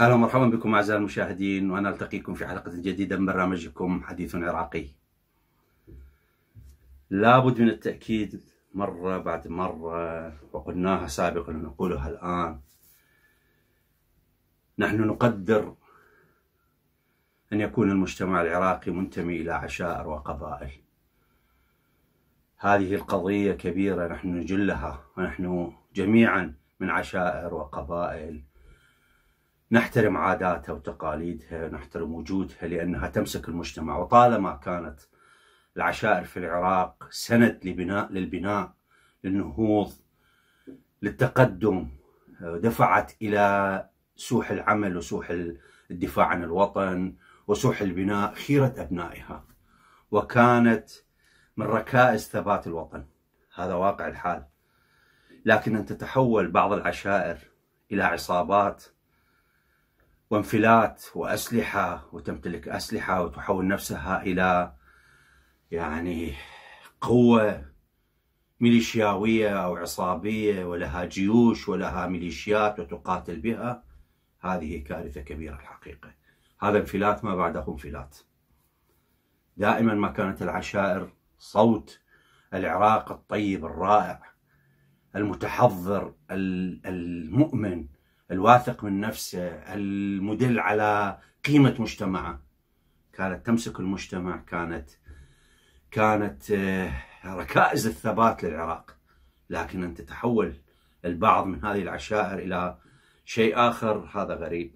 اهلا ومرحبا بكم اعزائي المشاهدين وانا التقيكم في حلقه جديده من برنامجكم حديث عراقي. لابد من التاكيد مره بعد مره وقلناها سابقا ونقولها الان نحن نقدر أن يكون المجتمع العراقي منتمي إلى عشائر وقبائل هذه القضية كبيرة نحن نجلها ونحن جميعا من عشائر وقبائل نحترم عاداتها وتقاليدها نحترم وجودها لأنها تمسك المجتمع وطالما كانت العشائر في العراق سند لبناء للبناء للنهوض للتقدم دفعت إلى سوح العمل وسوح الدفاع عن الوطن وسوح البناء خيرة أبنائها وكانت من ركائز ثبات الوطن هذا واقع الحال لكن أن تتحول بعض العشائر إلى عصابات وانفلات وأسلحة وتمتلك أسلحة وتحول نفسها إلى يعني قوة ميليشياوية أو عصابية ولها جيوش ولها ميليشيات وتقاتل بها هذه كارثة كبيرة الحقيقة هذا انفلات ما بعده انفلات دائما ما كانت العشائر صوت العراق الطيب الرائع المتحضر المؤمن الواثق من نفسه المدل على قيمة مجتمعه كانت تمسك المجتمع كانت كانت آه، ركائز الثبات للعراق لكن أن تتحول البعض من هذه العشائر إلى شيء آخر هذا غريب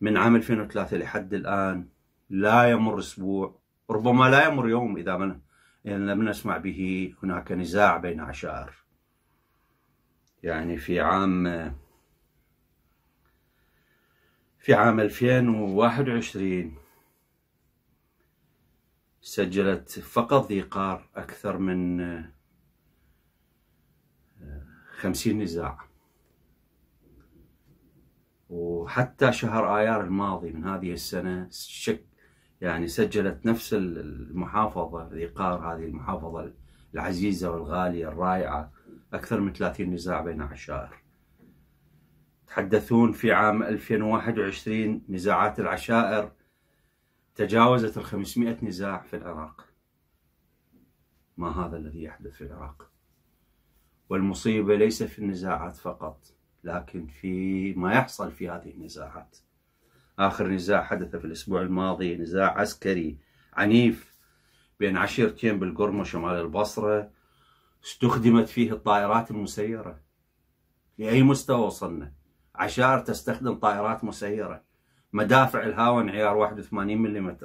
من عام 2003 لحد الآن لا يمر أسبوع ربما لا يمر يوم إذا من إن لم نسمع به هناك نزاع بين عشائر يعني في عام في عام 2021 سجلت فقط ذي قار أكثر من خمسين نزاع وحتى شهر آيار الماضي من هذه السنة شك يعني سجلت نفس المحافظة قار هذه المحافظة العزيزة والغالية الرائعة أكثر من 30 نزاع بين عشائر تحدثون في عام 2021 نزاعات العشائر تجاوزت ال 500 نزاع في العراق ما هذا الذي يحدث في العراق والمصيبة ليس في النزاعات فقط لكن في ما يحصل في هذه النزاعات آخر نزاع حدث في الأسبوع الماضي نزاع عسكري عنيف بين عشيرتين بالقرمة شمال البصرة استخدمت فيه الطائرات المسيرة لأي مستوى وصلنا عشائر تستخدم طائرات مسيرة مدافع الهاوى انعيار 81 ملم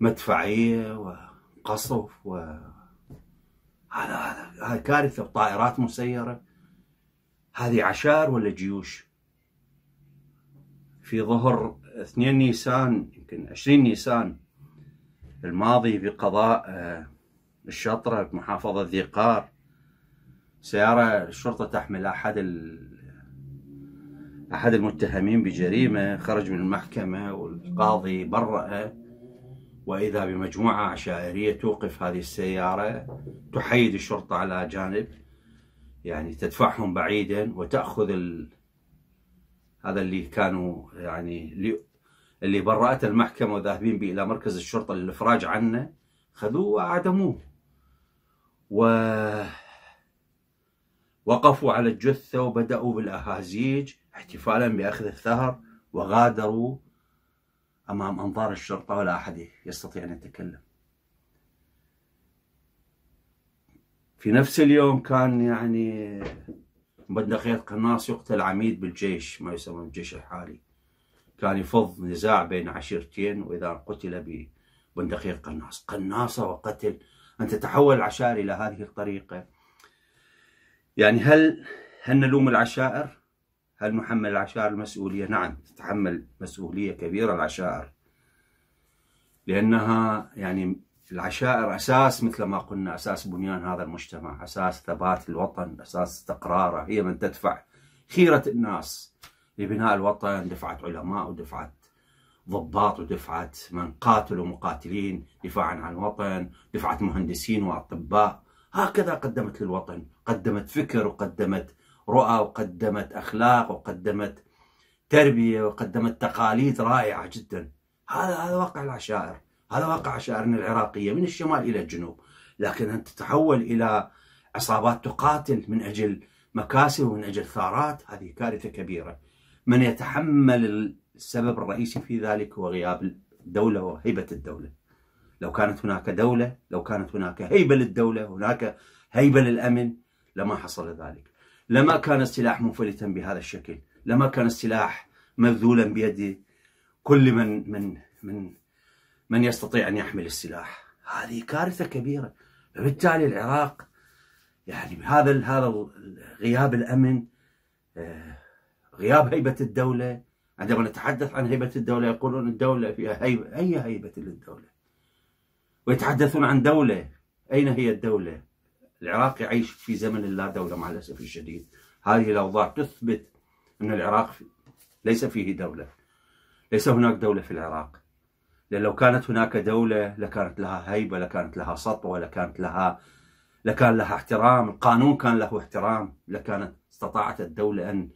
مدفعية وقصف و هذا هذا هذا كارثه طائرات مسيره هذه عشائر ولا جيوش في ظهر 2 نيسان يمكن 20 نيسان الماضي بقضاء آه، الشطرة بمحافظة ذيقار سيارة الشرطة تحمل أحد أحد المتهمين بجريمة خرج من المحكمة والقاضي برأه وإذا بمجموعة عشائرية توقف هذه السيارة تحيد الشرطة على جانب يعني تدفعهم بعيدا وتأخذ ال... هذا اللي كانوا يعني اللي, اللي برأت المحكمة وذاهبين به إلى مركز الشرطة للإفراج عنه خذوه وأعدموه و وقفوا على الجثة وبدأوا بالأهازيج احتفالا بأخذ الثهر وغادروا أمام أنظار الشرطة ولا أحد يستطيع أن يتكلم في نفس اليوم كان يعني بندقيه قناص يقتل عميد بالجيش ما يسمى الجيش الحالي كان يفض نزاع بين عشيرتين وإذا قتل ببندقية قناص قناصة وقتل أن تتحول العشائر إلى هذه الطريقة يعني هل هل نلوم العشائر هل نحمل العشائر المسؤولية؟ نعم تتحمل مسؤولية كبيرة العشائر لأنها يعني العشائر أساس مثل ما قلنا أساس بنيان هذا المجتمع أساس ثبات الوطن أساس استقراره هي من تدفع خيرة الناس لبناء الوطن دفعت علماء ودفعت ضباط ودفعت من قاتلوا مقاتلين دفاعا عن الوطن دفعت مهندسين وأطباء هكذا قدمت للوطن قدمت فكر وقدمت رؤى وقدمت أخلاق وقدمت تربية وقدمت تقاليد رائعة جدا هذا هذا واقع العشائر هذا واقع عشائرنا العراقية من الشمال إلى الجنوب لكن أن تتحول إلى عصابات تقاتل من أجل مكاسب ومن أجل ثارات هذه كارثة كبيرة من يتحمل السبب الرئيسي في ذلك هو غياب الدولة وهيبة الدولة لو كانت هناك دولة لو كانت هناك هيبة للدولة هناك هيبة للأمن لما حصل ذلك لما كان السلاح منفلتا بهذا الشكل لما كان السلاح مبذولا بيد كل من من من من يستطيع ان يحمل السلاح هذه كارثه كبيره فبالتالي العراق يعني هذا هذا غياب الامن آه، غياب هيبه الدوله عندما نتحدث عن هيبه الدوله يقولون الدوله فيها هيبه اي هيبه للدوله ويتحدثون عن دوله اين هي الدوله العراق يعيش في زمن اللا دولة مع الأسف الشديد هذه الأوضاع تثبت أن العراق ليس فيه دولة ليس هناك دولة في العراق لأن لو كانت هناك دولة لكانت لها هيبة لكانت لها سطوة لكانت لها لكان لها احترام القانون كان له احترام لكانت استطاعت الدولة أن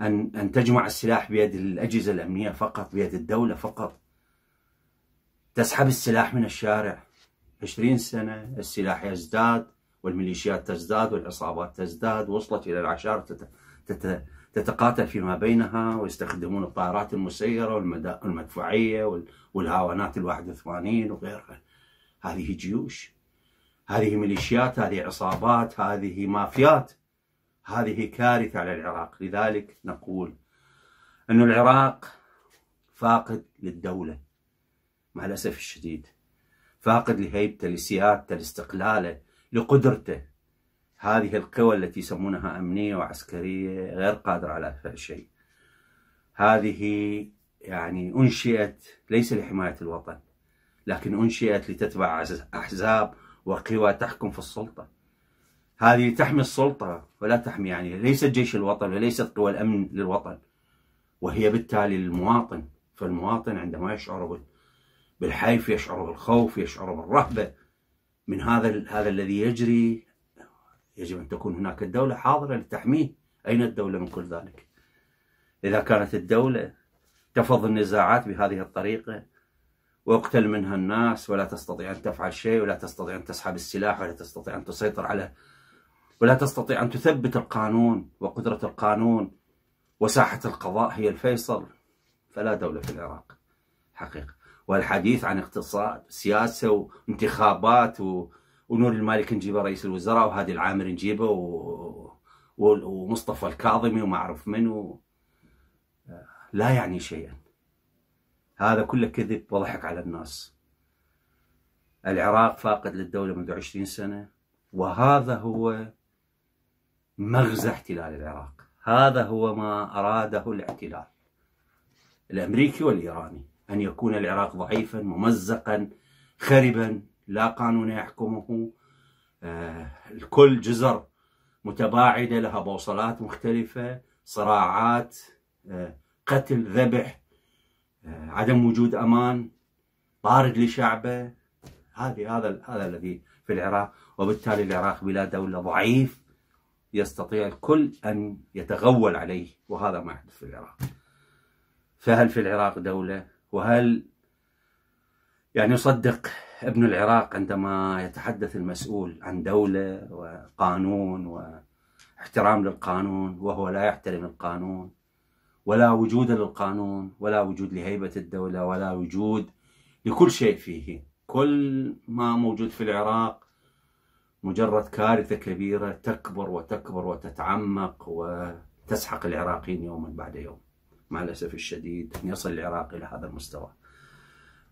أن أن تجمع السلاح بيد الأجهزة الأمنية فقط بيد الدولة فقط تسحب السلاح من الشارع 20 سنة السلاح يزداد والميليشيات تزداد والعصابات تزداد وصلت إلى العشائر تتقاتل فيما بينها ويستخدمون الطائرات المسيرة والمدفوعيه والهاونات ال81 وغيرها هذه جيوش هذه ميليشيات هذه عصابات هذه مافيات هذه كارثة على العراق لذلك نقول أن العراق فاقد للدولة مع الأسف الشديد فاقد لهيبته لسيادته لاستقلاله لقدرته هذه القوى التي يسمونها أمنية وعسكرية غير قادرة على فعل شيء هذه يعني أنشئت ليس لحماية الوطن لكن أنشئت لتتبع أحزاب وقوى تحكم في السلطة هذه تحمي السلطة ولا تحمي يعني ليست جيش الوطن وليست قوى الأمن للوطن وهي بالتالي للمواطن فالمواطن عندما يشعر بالحيف يشعر بالخوف يشعر بالرهبة من هذا هذا الذي يجري يجب ان تكون هناك الدوله حاضره لتحميه، اين الدوله من كل ذلك؟ اذا كانت الدوله تفض النزاعات بهذه الطريقه واقتل منها الناس ولا تستطيع ان تفعل شيء ولا تستطيع ان تسحب السلاح ولا تستطيع ان تسيطر على ولا تستطيع ان تثبت القانون وقدره القانون وساحه القضاء هي الفيصل فلا دوله في العراق حقيقه والحديث عن اقتصاد سياسة وانتخابات و... ونور المالك نجيبه رئيس الوزراء وهادي العامر نجيبه و... ومصطفى الكاظمي وما اعرف من و... لا يعني شيئا هذا كله كذب وضحك على الناس العراق فاقد للدولة منذ عشرين سنة وهذا هو مغزى احتلال العراق هذا هو ما أراده الاحتلال الأمريكي والإيراني أن يكون العراق ضعيفا ممزقا خربا لا قانون يحكمه آه، الكل جزر متباعدة لها بوصلات مختلفة صراعات آه، قتل ذبح آه، عدم وجود أمان طارد لشعبه هذه هذا هذا الذي في العراق وبالتالي العراق بلا دولة ضعيف يستطيع الكل أن يتغول عليه وهذا ما يحدث في العراق فهل في العراق دولة وهل يعني يصدق ابن العراق عندما يتحدث المسؤول عن دولة وقانون واحترام للقانون وهو لا يحترم القانون ولا وجود للقانون ولا وجود لهيبة الدولة ولا وجود لكل شيء فيه كل ما موجود في العراق مجرد كارثة كبيرة تكبر وتكبر وتتعمق وتسحق العراقيين يوما بعد يوم مع الأسف الشديد أن يصل العراق إلى هذا المستوى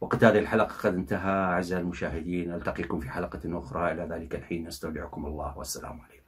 وقد هذه الحلقة قد انتهى أعزائي المشاهدين ألتقيكم في حلقة أخرى إلى ذلك الحين نستودعكم الله والسلام عليكم